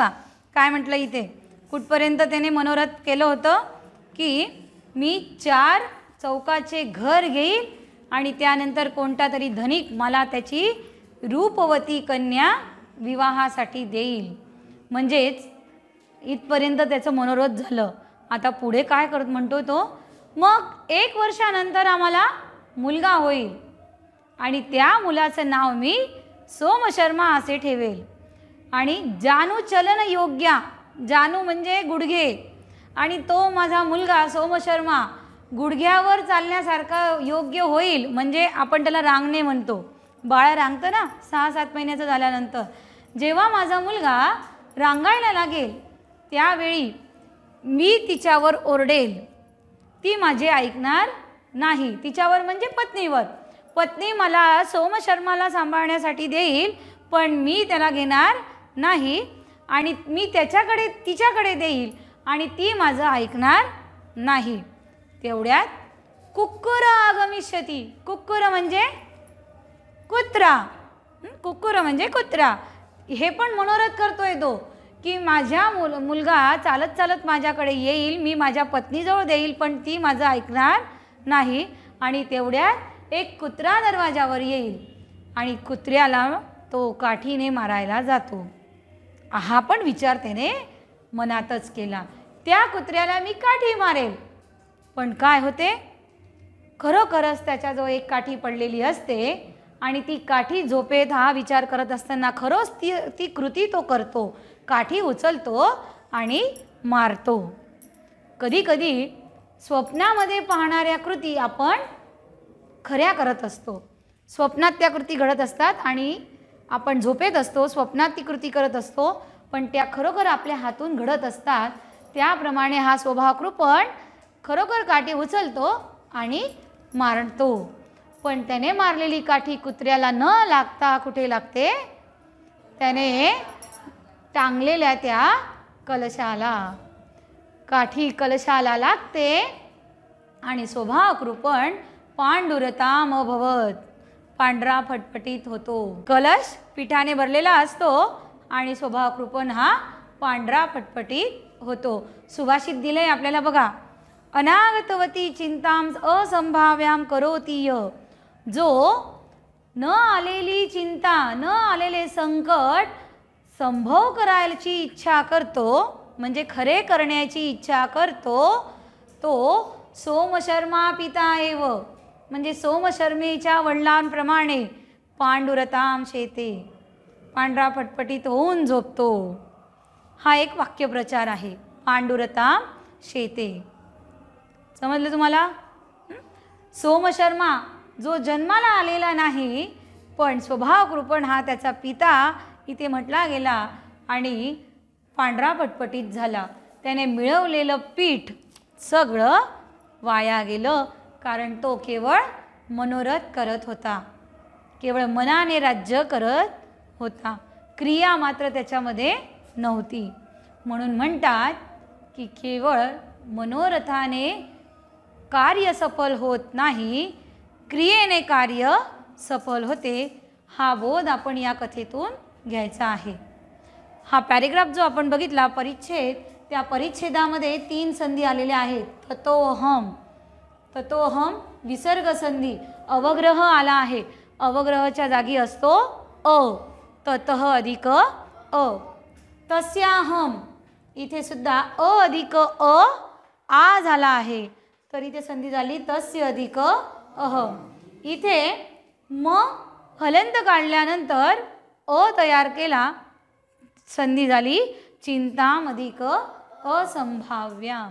बघा काय म्हटलं इथे कुठपर्यंत त्याने मनोरथ केलं होतं की मी चार चौकाचे घर घेईल आणि त्यानंतर कोणता तरी धनिक मला त्याची रूपवती कन्या विवाहासाठी देईल म्हणजेच इथपर्यंत त्याचं मनोरथ झालं आता पुढे काय करत म्हणतो तो मग एक वर्षानंतर आम्हाला मुलगा होईल आणि त्या मुलाचं नाव मी सोमशर्मा असे ठेवेल आणि जानू चलन योग्या जानू म्हणजे गुडघे आणि तो माझा मुलगा सोम शर्मा गुडघ्यावर चालण्यासारखा योग्य होईल म्हणजे आपण त्याला रांगणे म्हणतो बाळा रांगतं ना सहा सात महिन्याचं झाल्यानंतर जेव्हा माझा मुलगा रांगायला लागेल त्यावेळी मी तिच्यावर ओरडेल ती माझे ऐकणार नाही तिच्यावर म्हणजे पत्नीवर पत्नी मला सोम शर्माला सांभाळण्यासाठी देईल पण मी त्याला घेणार नाही आणि मी त्याच्याकडे तिच्याकडे देईल आणि ती माझं ऐकणार नाही तेवढ्यात कुक्कुर आगमिष्यती कुक्कुर म्हणजे कुत्रा कुक्कुर म्हणजे कुत्रा हे पण मनोरथ करतोय तो की माझ्या मुल मुलगा चालत चालत माझ्याकडे येईल मी माझ्या पत्नीजवळ देईल पण ती माझं ऐकणार नाही आणि तेवढ्यात एक कुत्रा दरवाजावर येईल आणि कुत्र्याला तो काठीने मारायला जातो हा पण विचार त्याने मनातच केला त्या कुत्र्याला मी काठी मारेल पण काय होते खरोखरच त्याच्याजवळ एक काठी पडलेली असते आणि ती काठी झोपेत हा विचार करत असताना खरोच ती ती कृती तो करतो काठी उचलतो आणि मारतो कधीकधी स्वप्नामध्ये पाहणाऱ्या कृती आपण खऱ्या करत असतो स्वप्नात त्या कृती घडत असतात आणि आपण झोपेत असतो स्वप्नात ती कृती करत असतो पण त्या खरोखर आपल्या हातून घडत असतात त्याप्रमाणे हा स्वभाव कृपण खरोखर काठी उचलतो आणि मारतो पण त्याने मारलेली काठी कुत्र्याला न लागता कुठे लागते त्याने टांगलेल्या त्या कलशाला काठी कलशाला लागते आणि स्वभाव कृपण पांडुरताम पांढरा फटफटीत होतो कलश पिठाने भरलेला असतो आणि स्वभाव कृपण हा पांढरा फटफटीत होतो सुभाषित दिलंय आपल्याला बघा अनागतवती चिंताम असंभाव्याम करोतीय जो न आलेली चिंता न आलेले संकट संभव करायची इच्छा करतो म्हणजे खरे करण्याची इच्छा करतो तो सोमशर्मा पिता एव म्हणजे सोमशर्मेच्या वडिलांप्रमाणे पांडुरताम शेते पांढरा पटपटीत होऊन झोपतो हा एक वाक्यप्रचार आहे पांडुरताम शेते समजलं तुम्हाला सोमशर्मा जो जन्माला आलेला नाही पण स्वभाव हा त्याचा पिता इथे म्हटला गेला आणि पांढरा पटपटीत झाला त्याने मिळवलेलं पीठ सगळं वाया गेलं कारण तो केवळ मनोरथ करत होता केवळ मनाने राज्य करत होता क्रिया मात्र त्याच्यामध्ये नव्हती म्हणून म्हणतात की केवळ मनोरथाने कार्य सफल होत नाही क्रियेने कार्य सफल होते हा बोध आपण या कथेतून घ्यायचा आहे हा पॅरेग्राफ जो आपण बघितला परिच्छेद त्या परिच्छेदामध्ये तीन संधी आलेल्या आहेत ततोहम ततोहम विसर्गसंधी अवग्रह आला आहे अवग्रहच्या जागी असतो अ तत अधिक अ तस्याहम इथे सुद्धा अ अधिक अ आ झाला आहे तर इथे संधी झाली तस्य अधिक अह इथे म हलंत काढल्यानंतर अ तयार केला संधी झाली चिंताम अधिक असंभाव्या